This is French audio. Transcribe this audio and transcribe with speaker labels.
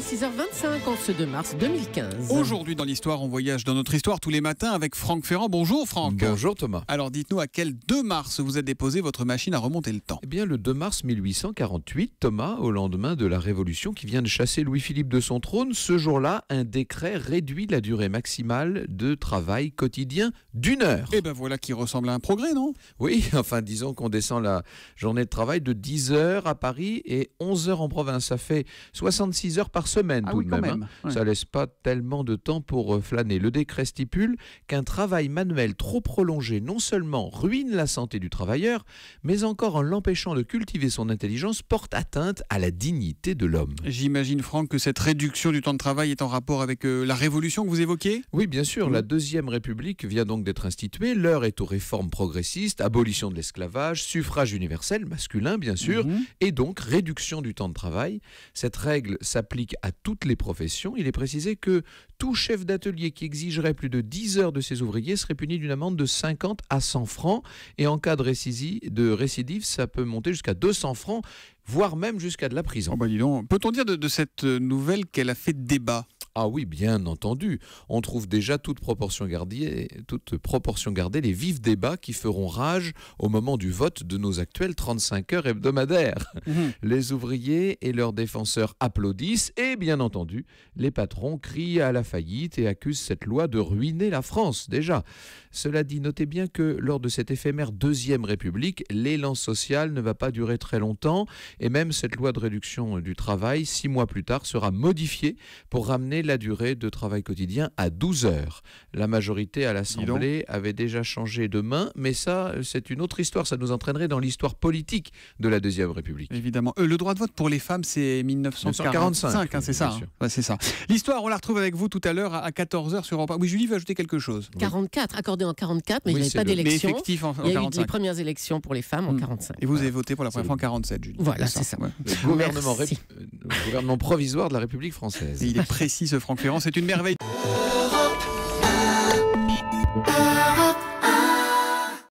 Speaker 1: 6h25, en ce 2 mars 2015. Aujourd'hui dans l'histoire, on voyage dans notre histoire tous les matins avec Franck Ferrand. Bonjour Franck.
Speaker 2: Bonjour Thomas. Alors dites-nous à quel 2 mars vous êtes déposé votre machine à remonter le temps Eh bien le 2 mars 1848, Thomas, au lendemain de la Révolution qui vient de chasser Louis-Philippe de son trône, ce jour-là, un décret réduit la durée maximale de travail quotidien d'une heure. Eh bien voilà qui ressemble à un progrès, non Oui, enfin disons qu'on descend la journée de travail de 10 heures à Paris et 11 h en province. Ça fait 66 heures par semaine ah tout de même. Hein. Ça laisse pas tellement de temps pour euh, flâner. Le décret stipule qu'un travail manuel trop prolongé non seulement ruine la santé du travailleur, mais encore en l'empêchant de cultiver son intelligence porte atteinte à la dignité de l'homme.
Speaker 1: J'imagine Franck que cette réduction du temps de travail est en
Speaker 2: rapport avec euh, la révolution que vous évoquez Oui, bien sûr. La deuxième République vient donc d'être instituée. L'heure est aux réformes progressistes, abolition de l'esclavage, suffrage universel masculin, bien sûr, mhm. et donc réduction du temps de travail. Cette règle s'applique à toutes les professions, il est précisé que tout chef d'atelier qui exigerait plus de 10 heures de ses ouvriers serait puni d'une amende de 50 à 100 francs. Et en cas de récidive, ça peut monter jusqu'à 200 francs, voire même jusqu'à de la prison. Oh, bah, Peut-on dire de cette nouvelle qu'elle a fait débat ah oui, bien entendu. On trouve déjà toute proportion gardée, toute proportion gardée les vifs débats qui feront rage au moment du vote de nos actuelles 35 heures hebdomadaires. Mhm. Les ouvriers et leurs défenseurs applaudissent et bien entendu, les patrons crient à la faillite et accusent cette loi de ruiner la France déjà. Cela dit, notez bien que lors de cette éphémère deuxième République, l'élan social ne va pas durer très longtemps et même cette loi de réduction du travail, six mois plus tard, sera modifiée pour ramener la durée de travail quotidien à 12 heures. La majorité à l'Assemblée avait déjà changé de main, mais ça, c'est une autre histoire. Ça nous entraînerait dans l'histoire politique de la Deuxième République. Évidemment. Euh, le droit de vote pour les femmes, c'est 1945, hein, c'est ça. Hein. c'est ça. L'histoire, on
Speaker 1: la retrouve avec vous tout à l'heure à 14h sur Europe Oui, Julie va ajouter quelque chose. 44, accordé en 44, mais il n'y avait pas d'élection. en, Il y a eu les premières élections pour les femmes en 45. Mm. Et vous avez voté pour la première fois en 47, Julie. Voilà, c'est ça. Le gouvernement, gouvernement provisoire de la République française. il est précis Franck Ferrand. C'est une merveille.